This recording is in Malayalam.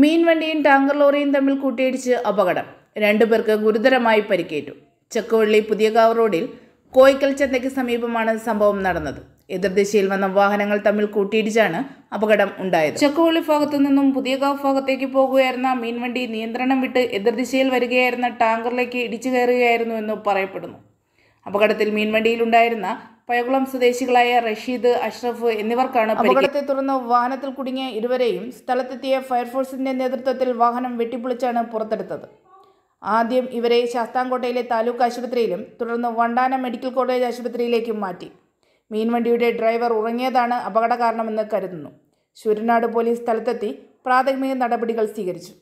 മീൻവണ്ടിയും ടാങ്കർ ലോറിയും തമ്മിൽ കൂട്ടിയിടിച്ച് അപകടം രണ്ടുപേർക്ക് ഗുരുതരമായി പരിക്കേറ്റു ചെക്കുവള്ളി പുതിയകാവ് റോഡിൽ കോയിക്കൽ ചന്തയ്ക്ക് സമീപമാണ് സംഭവം നടന്നത് എതിർദിശയിൽ വന്ന വാഹനങ്ങൾ തമ്മിൽ കൂട്ടിയിടിച്ചാണ് അപകടം ഉണ്ടായത് ചെക്കുവള്ളി ഭാഗത്തു നിന്നും പുതിയകാവ് ഭാഗത്തേക്ക് പോകുകയായിരുന്ന മീൻവണ്ടി നിയന്ത്രണം വിട്ട് എതിർദിശയിൽ വരികയായിരുന്ന ടാങ്കറിലേക്ക് ഇടിച്ചു കയറുകയായിരുന്നു എന്ന് പറയപ്പെടുന്നു അപകടത്തിൽ മീൻവണ്ടിയിലുണ്ടായിരുന്ന പയകുളം സ്വദേശികളായ റഷീദ് അഷ്റഫ് എന്നിവർക്കാണ് അപകടത്തെ തുടർന്ന് വാഹനത്തിൽ കുടുങ്ങിയ ഇരുവരെയും സ്ഥലത്തെത്തിയ ഫയർഫോഴ്സിന്റെ നേതൃത്വത്തിൽ വാഹനം വെട്ടിപ്പൊളിച്ചാണ് പുറത്തെടുത്തത് ആദ്യം ഇവരെ ശാസ്താംകോട്ടയിലെ താലൂക്ക് ആശുപത്രിയിലും തുടർന്ന് വണ്ടാന മെഡിക്കൽ കോളേജ് ആശുപത്രിയിലേക്കും മാറ്റി മീൻവണ്ടിയുടെ ഡ്രൈവർ ഉറങ്ങിയതാണ് അപകട കാരണമെന്ന് കരുതുന്നു ശൂരനാട് പോലീസ് സ്ഥലത്തെത്തി പ്രാഥമിക നടപടികൾ സ്വീകരിച്ചു